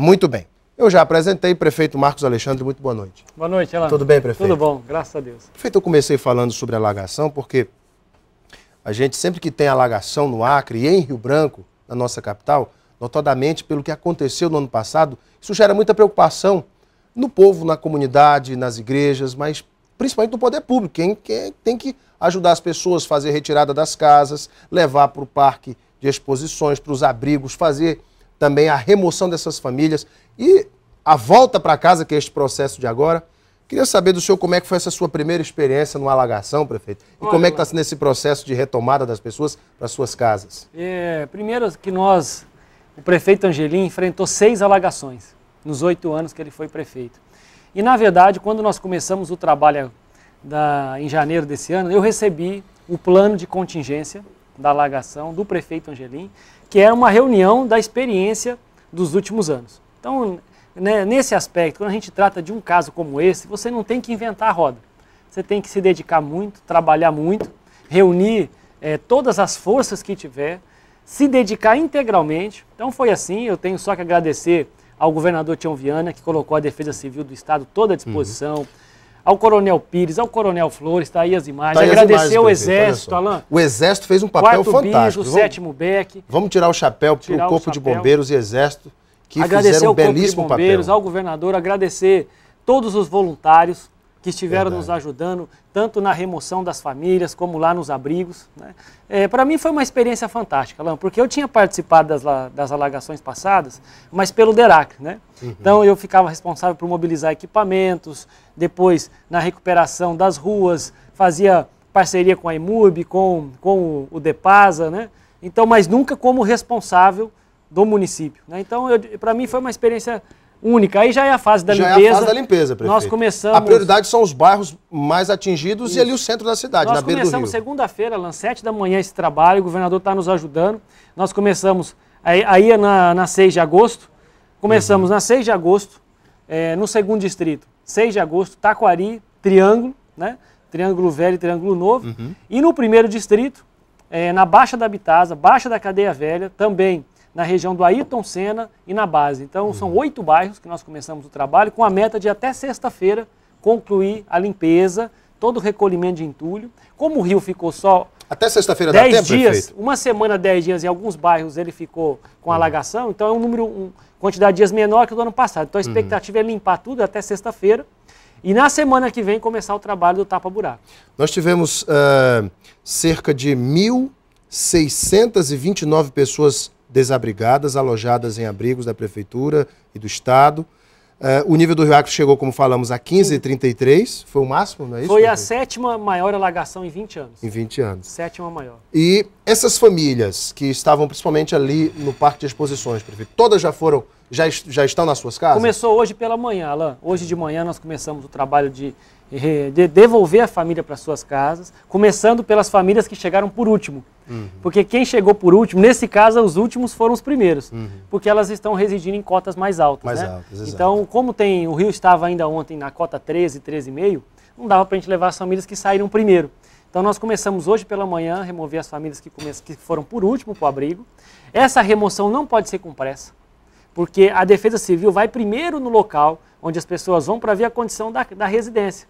Muito bem. Eu já apresentei, prefeito Marcos Alexandre, muito boa noite. Boa noite, Elano. Tudo bem, prefeito? Tudo bom, graças a Deus. Prefeito, eu comecei falando sobre alagação porque a gente sempre que tem alagação no Acre e em Rio Branco, na nossa capital, notadamente pelo que aconteceu no ano passado, isso gera muita preocupação no povo, na comunidade, nas igrejas, mas principalmente no poder público, quem, quem tem que ajudar as pessoas a fazer retirada das casas, levar para o parque de exposições, para os abrigos, fazer também a remoção dessas famílias e a volta para casa, que é este processo de agora. Queria saber do senhor como é que foi essa sua primeira experiência numa alagação, prefeito, e Olha, como é que está sendo esse processo de retomada das pessoas para suas casas. É, primeiro que nós, o prefeito Angelim enfrentou seis alagações nos oito anos que ele foi prefeito. E na verdade, quando nós começamos o trabalho da, em janeiro desse ano, eu recebi o plano de contingência da alagação do prefeito Angelim, que era uma reunião da experiência dos últimos anos. Então, né, nesse aspecto, quando a gente trata de um caso como esse, você não tem que inventar a roda. Você tem que se dedicar muito, trabalhar muito, reunir é, todas as forças que tiver, se dedicar integralmente. Então foi assim, eu tenho só que agradecer ao governador Tião Viana, que colocou a Defesa Civil do Estado toda à uhum. disposição. Uhum ao Coronel Pires, ao Coronel Flores, está aí as imagens. Tá aí Agradecer as imagens, ao Exército, Alain. O Exército fez um papel Quarto fantástico. Bijo, vamos, sétimo Beck. Vamos tirar o chapéu para o Corpo de Bombeiros e Exército, que agradecer fizeram um belíssimo Bombeiros, papel. Agradecer ao governador, agradecer todos os voluntários, que estiveram Verdade. nos ajudando, tanto na remoção das famílias, como lá nos abrigos. Né? É, Para mim foi uma experiência fantástica, Alan, porque eu tinha participado das, das alagações passadas, mas pelo DERAC, né? Uhum. Então eu ficava responsável por mobilizar equipamentos, depois na recuperação das ruas, fazia parceria com a IMUB, com, com o DEPASA, né? Então, mas nunca como responsável do município. Né? Então, para mim foi uma experiência única. Aí já é a fase da já limpeza. Já é a fase da limpeza, prefeito. Nós começamos... A prioridade são os bairros mais atingidos Isso. e ali o centro da cidade, Nós na beira do rio. Nós começamos segunda-feira, às sete da manhã, esse trabalho. O governador está nos ajudando. Nós começamos aí, é na, na 6 de agosto. Começamos uhum. na 6 de agosto, é, no segundo distrito. 6 de agosto, Taquari, Triângulo, né? Triângulo Velho e Triângulo Novo. Uhum. E no primeiro distrito, é, na Baixa da Bitasa, Baixa da Cadeia Velha, também na região do Ayrton Senna e na base. Então, uhum. são oito bairros que nós começamos o trabalho com a meta de até sexta-feira concluir a limpeza, todo o recolhimento de entulho. Como o rio ficou só. Até sexta-feira dá tempo, dias, prefeito? Uma semana, dez dias, em alguns bairros ele ficou com uhum. alagação, então é um número, um, quantidade de dias menor que o do ano passado. Então a uhum. expectativa uhum. é limpar tudo até sexta-feira. E na semana que vem começar o trabalho do tapa-buraco. Nós tivemos uh, cerca de 1.629 pessoas desabrigadas, alojadas em abrigos da Prefeitura e do Estado. Uh, o nível do Rio Acre chegou, como falamos, a 15,33, foi o máximo, não é isso? Foi a sétima maior alagação em 20 anos. Em 20 anos. Sétima maior. E essas famílias que estavam principalmente ali no Parque de Exposições, prefeito, todas já foram, já, já estão nas suas casas? Começou hoje pela manhã, Alain. Hoje de manhã nós começamos o trabalho de, de devolver a família para suas casas, começando pelas famílias que chegaram por último, Uhum. Porque quem chegou por último, nesse caso, os últimos foram os primeiros, uhum. porque elas estão residindo em cotas mais altas. Mais né? altas então, como tem o Rio estava ainda ontem na cota 13, 13,5, não dava para a gente levar as famílias que saíram primeiro. Então, nós começamos hoje pela manhã a remover as famílias que, que foram por último para o abrigo. Essa remoção não pode ser com pressa, porque a Defesa Civil vai primeiro no local onde as pessoas vão para ver a condição da, da residência.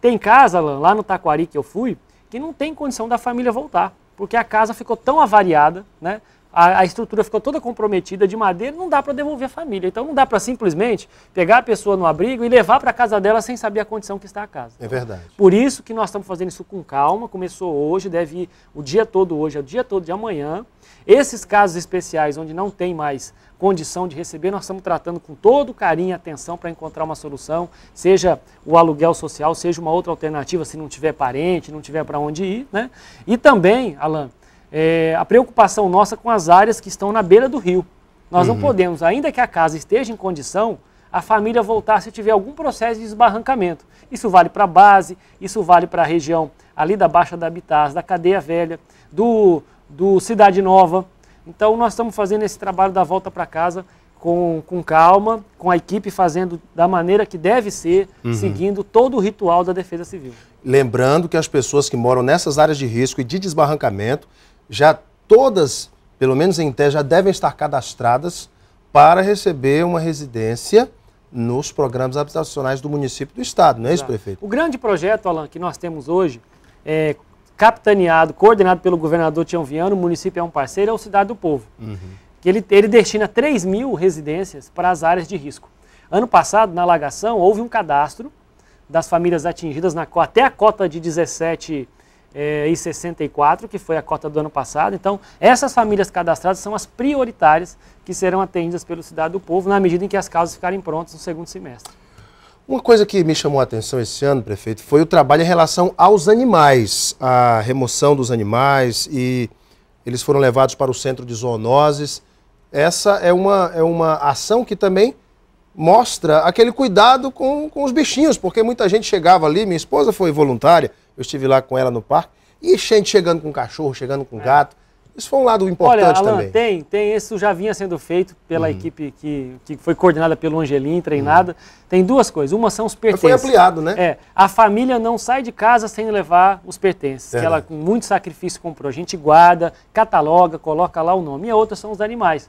Tem casa, lá no Taquari que eu fui, que não tem condição da família voltar porque a casa ficou tão avariada, né? a, a, estrutura ficou toda comprometida de madeira, não dá para devolver a família. Então não dá para simplesmente pegar a pessoa no abrigo e levar para a casa dela sem saber a condição que está a casa. É verdade. Por isso que nós estamos fazendo isso com calma, começou hoje, deve ir o dia todo hoje, é o dia todo de amanhã. Esses casos especiais onde não tem mais condição de receber, nós estamos tratando com todo carinho e atenção para encontrar uma solução, seja o aluguel social, seja uma outra alternativa se não tiver parente, não tiver para onde ir, né? E também, Alan, é, a preocupação nossa com as áreas que estão na beira do rio. Nós uhum. não podemos, ainda que a casa esteja em condição, a família voltar se tiver algum processo de desbarrancamento. Isso vale para a base, isso vale para a região ali da Baixa da Habitat, da Cadeia Velha, do, do Cidade Nova. Então, nós estamos fazendo esse trabalho da volta para casa com, com calma, com a equipe fazendo da maneira que deve ser, uhum. seguindo todo o ritual da Defesa Civil. Lembrando que as pessoas que moram nessas áreas de risco e de desbarrancamento já todas, pelo menos em tese, já devem estar cadastradas para receber uma residência nos programas habitacionais do município e do estado, não é isso, Exato. prefeito? O grande projeto, Alan, que nós temos hoje, é capitaneado, coordenado pelo governador Tião Viano, o município é um parceiro, é o Cidade do Povo. Uhum. Que ele, ele destina 3 mil residências para as áreas de risco. Ano passado, na alagação, houve um cadastro das famílias atingidas na, até a cota de 17 é, e 64, que foi a cota do ano passado. Então, essas famílias cadastradas são as prioritárias que serão atendidas pelo Cidade do Povo, na medida em que as casas ficarem prontas no segundo semestre. Uma coisa que me chamou a atenção esse ano, prefeito, foi o trabalho em relação aos animais, a remoção dos animais e eles foram levados para o centro de zoonoses. Essa é uma, é uma ação que também mostra aquele cuidado com, com os bichinhos, porque muita gente chegava ali, minha esposa foi voluntária, eu estive lá com ela no parque. E gente chegando com cachorro, chegando com é. gato. Isso foi um lado importante Olha, Alan, também. Tem, tem. Isso já vinha sendo feito pela uhum. equipe que, que foi coordenada pelo Angelim, treinada. Uhum. Tem duas coisas. Uma são os pertences. foi ampliado, né? É. A família não sai de casa sem levar os pertences, é. que ela com muito sacrifício comprou. A gente guarda, cataloga, coloca lá o nome. E a outra são os animais.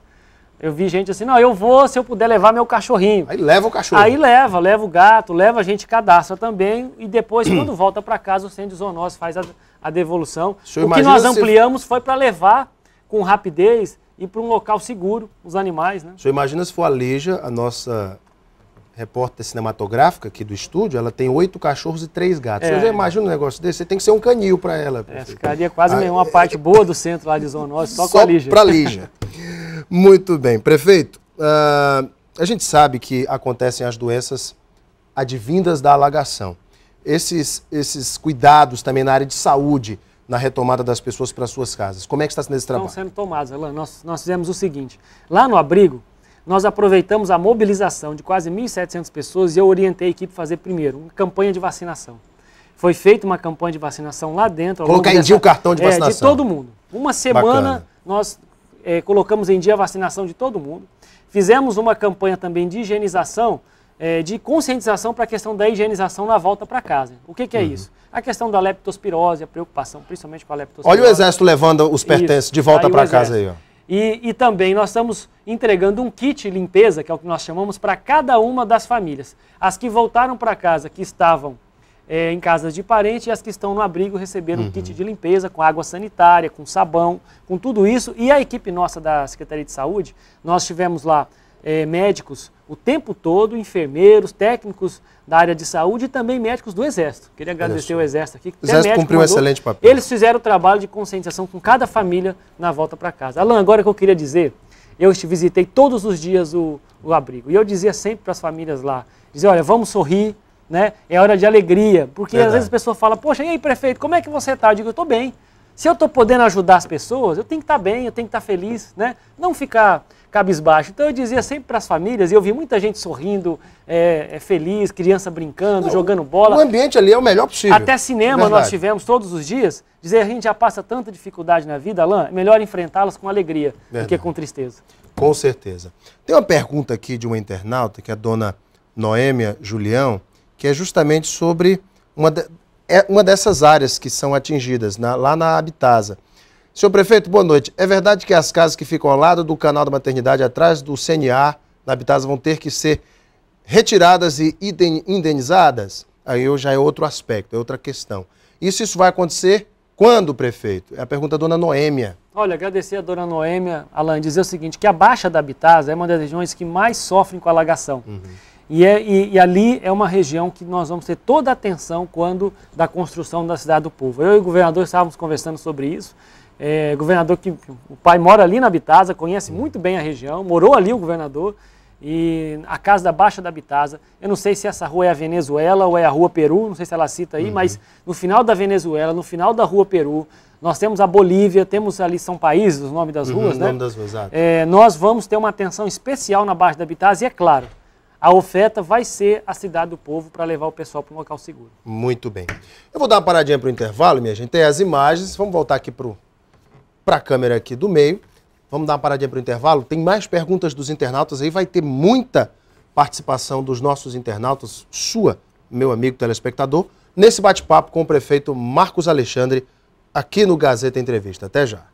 Eu vi gente assim, não, eu vou se eu puder levar meu cachorrinho. Aí leva o cachorro. Aí leva, leva o gato, leva a gente cadastra também e depois quando volta para casa o centro zoonose faz a, a devolução. O, o que nós ampliamos se... foi para levar com rapidez e para um local seguro os animais, né? O senhor imagina se for a Leja, a nossa repórter cinematográfica aqui do estúdio, ela tem oito cachorros e três gatos. É. Você já imagina um negócio desse? Você tem que ser um canil para ela. É, ficaria quase ah, nenhuma é... parte boa do centro lá de zoonose, só, só com a Lígia. Para a Lígia. Muito bem. Prefeito, uh, a gente sabe que acontecem as doenças advindas da alagação. Esses, esses cuidados também na área de saúde, na retomada das pessoas para suas casas. Como é que está sendo esse trabalho? Estão sendo tomados, Alain. Nós, nós fizemos o seguinte. Lá no abrigo, nós aproveitamos a mobilização de quase 1.700 pessoas e eu orientei a equipe a fazer primeiro uma campanha de vacinação. Foi feita uma campanha de vacinação lá dentro. Colocar em dia o cartão de vacinação. É, de todo mundo. Uma semana Bacana. nós eh, colocamos em dia a vacinação de todo mundo. Fizemos uma campanha também de higienização, eh, de conscientização para a questão da higienização na volta para casa. O que, que é uhum. isso? A questão da leptospirose, a preocupação principalmente com a leptospirose. Olha o Exército levando os pertences isso. de volta para casa aí. Ó. E, e também nós estamos entregando um kit limpeza, que é o que nós chamamos, para cada uma das famílias. As que voltaram para casa, que estavam é, em casas de parentes, e as que estão no abrigo receberam uhum. um kit de limpeza com água sanitária, com sabão, com tudo isso. E a equipe nossa da Secretaria de Saúde, nós tivemos lá é, médicos o tempo todo, enfermeiros, técnicos da área de saúde e também médicos do Exército. Queria agradecer o Exército aqui. O Exército cumpriu mandou, um excelente papel. Eles fizeram o trabalho de conscientização com cada família na volta para casa. Alan, agora que eu queria dizer, eu visitei todos os dias o, o abrigo e eu dizia sempre para as famílias lá, dizia, olha, vamos sorrir, né? É hora de alegria. Porque Verdade. às vezes a pessoa fala, poxa, e aí, prefeito, como é que você está? Eu digo, eu estou bem. Se eu estou podendo ajudar as pessoas, eu tenho que estar tá bem, eu tenho que estar tá feliz, né? Não ficar cabisbaixo. Então eu dizia sempre para as famílias, e eu vi muita gente sorrindo, é, é feliz, criança brincando, Não, jogando bola. O ambiente ali é o melhor possível. Até cinema Verdade. nós tivemos todos os dias. Dizer, a gente já passa tanta dificuldade na vida, Alain, é melhor enfrentá-las com alegria Verdade. do que com tristeza. Com certeza. Tem uma pergunta aqui de uma internauta, que é a dona Noêmia Julião que é justamente sobre uma, de, é uma dessas áreas que são atingidas, na, lá na Habitasa. Senhor prefeito, boa noite. É verdade que as casas que ficam ao lado do canal da maternidade, atrás do CNA, na Habitasa, vão ter que ser retiradas e indenizadas? Aí já é outro aspecto, é outra questão. Isso, isso vai acontecer quando, prefeito? É a pergunta da dona Noêmia. Olha, agradecer a dona Noêmia, Alain, dizer o seguinte, que a Baixa da Habitasa é uma das regiões que mais sofrem com alagação. Uhum. E, é, e, e, ali é uma região que nós vamos ter toda a atenção quando da construção da cidade do povo. Eu e o governador estávamos conversando sobre isso. É, governador que o pai mora ali na Bitasa, conhece uhum. muito bem a região, morou ali o governador e a casa da Baixa da Bitasa. Eu não sei se essa rua é a Venezuela ou é a Rua Peru, não sei se ela cita aí, uhum. mas no final da Venezuela, no final da Rua Peru, nós temos a Bolívia, temos ali são países, os nomes das uhum, ruas, uhum, né? Nome das ruas, é, nós vamos ter uma atenção especial na Baixa da Bitasa e é claro a oferta vai ser a cidade do povo para levar o pessoal para um local seguro. Muito bem. Eu vou dar uma paradinha para o intervalo, minha gente. Tem as imagens. Vamos voltar aqui para a câmera aqui do meio. Vamos dar uma paradinha para o intervalo. Tem mais perguntas dos internautas aí. Vai ter muita participação dos nossos internautas, sua, meu amigo telespectador, nesse bate-papo com o prefeito Marcos Alexandre aqui no Gazeta Entrevista. Até já.